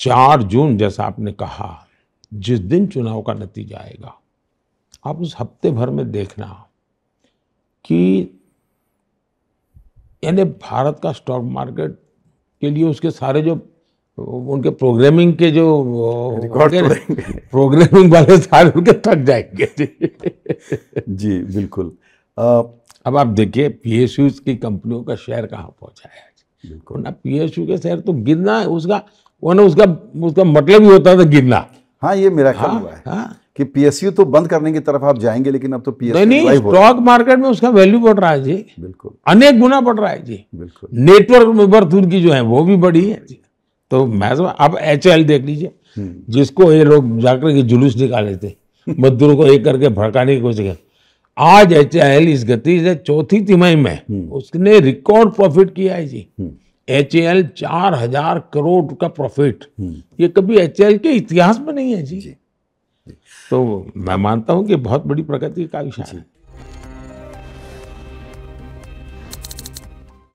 चार जून जैसा आपने कहा जिस दिन चुनाव का नतीजा आएगा आप उस हफ्ते भर में देखना कि यानी भारत का स्टॉक मार्केट के लिए उसके सारे जो उनके प्रोग्रामिंग के जो प्रोग्रामिंग वाले सारे उनके थक जाएंगे जी बिल्कुल आ, अब आप देखिए पी की कंपनियों का शेयर कहाँ पहुँचा है ना पीएसयू के शहर तो गिरना उसका वो ना उसका उसका मतलब ही होता था गिरना हाँ ये मेरा ख्याल हाँ, हुआ है हाँ। कि पीएसयू तो बंद करने की तरफ आप जाएंगे लेकिन अब तो पीएसयू नहीं स्टॉक मार्केट में उसका वैल्यू बढ़ रहा है जी बिल्कुल अनेक गुना बढ़ रहा है जी बिल्कुल नेटवर्क में वर्थ उनकी जो है वो भी बढ़ी है तो मैं तो, आप एच देख लीजिए हम्म। जिसको ये लोग जाकर के जुलूस निकाले थे मजदूरों को एक करके भड़काने की कोशिश आज एच इस गति से चौथी तिमाही में हम्म। उसने रिकॉर्ड प्रॉफिट किया है जी एच हम्म। एल चार हजार करोड़ का प्रॉफिट हम्म। ये कभी एच के इतिहास में नहीं है जी, जी। तो मैं मानता हूँ कि बहुत बड़ी प्रगति का विषय है